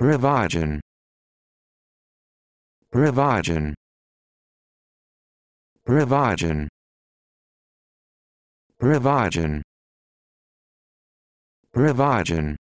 Revision. Revision. Revision. Revision. Revision.